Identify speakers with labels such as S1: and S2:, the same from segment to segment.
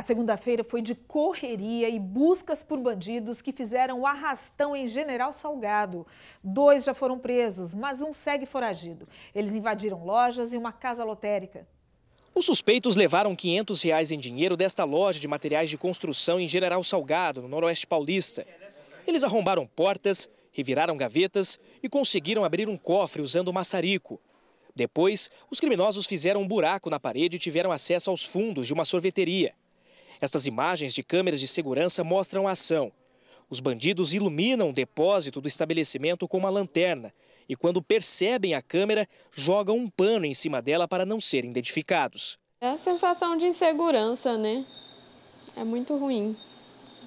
S1: A segunda-feira foi de correria e buscas por bandidos que fizeram o arrastão em General Salgado. Dois já foram presos, mas um segue foragido. Eles invadiram lojas e uma casa lotérica. Os suspeitos levaram 500 reais em dinheiro desta loja de materiais de construção em General Salgado, no Noroeste Paulista. Eles arrombaram portas, reviraram gavetas e conseguiram abrir um cofre usando maçarico. Depois, os criminosos fizeram um buraco na parede e tiveram acesso aos fundos de uma sorveteria. Estas imagens de câmeras de segurança mostram a ação. Os bandidos iluminam o depósito do estabelecimento com uma lanterna e, quando percebem a câmera, jogam um pano em cima dela para não serem identificados.
S2: É a sensação de insegurança, né? É muito ruim.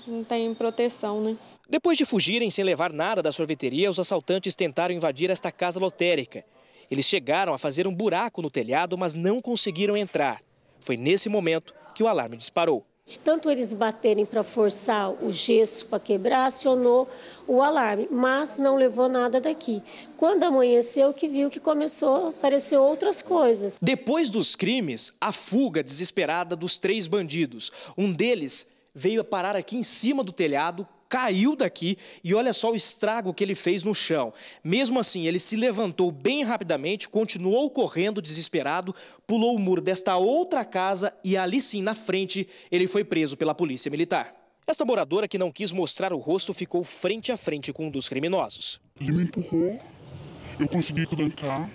S2: Não tem proteção, né?
S1: Depois de fugirem sem levar nada da sorveteria, os assaltantes tentaram invadir esta casa lotérica. Eles chegaram a fazer um buraco no telhado, mas não conseguiram entrar. Foi nesse momento que o alarme disparou.
S2: De tanto eles baterem para forçar o gesso para quebrar, acionou o alarme, mas não levou nada daqui. Quando amanheceu, que viu que começou a aparecer
S1: outras coisas. Depois dos crimes, a fuga desesperada dos três bandidos. Um deles veio a parar aqui em cima do telhado caiu daqui e olha só o estrago que ele fez no chão. Mesmo assim, ele se levantou bem rapidamente, continuou correndo desesperado, pulou o muro desta outra casa e ali sim, na frente, ele foi preso pela polícia militar. Esta moradora que não quis mostrar o rosto ficou frente a frente com um dos criminosos.
S2: Ele me empurrou, eu consegui trancar.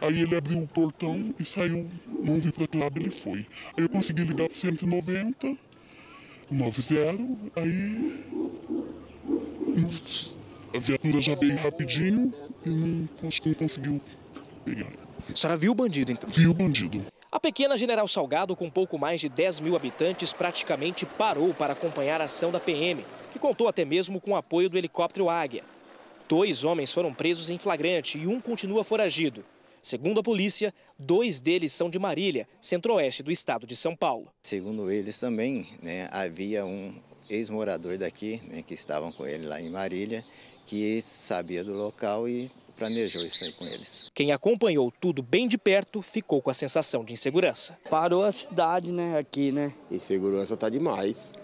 S2: Aí ele abriu o portão e saiu, não vi para que lado ele foi. Aí eu consegui ligar para 190, 90, aí
S1: a viatura já veio rapidinho e não, não conseguiu pegar. A senhora viu o bandido, então? Viu o bandido. A pequena General Salgado, com pouco mais de 10 mil habitantes, praticamente parou para acompanhar a ação da PM, que contou até mesmo com o apoio do helicóptero Águia. Dois homens foram presos em flagrante e um continua foragido. Segundo a polícia, dois deles são de Marília, centro-oeste do estado de São Paulo. Segundo eles também, né, havia um, ex-morador daqui, né, que estavam com ele lá em Marília, que sabia do local e planejou isso aí com eles. Quem acompanhou tudo bem de perto ficou com a sensação de insegurança. Parou a cidade, né, aqui, né? Insegurança tá demais.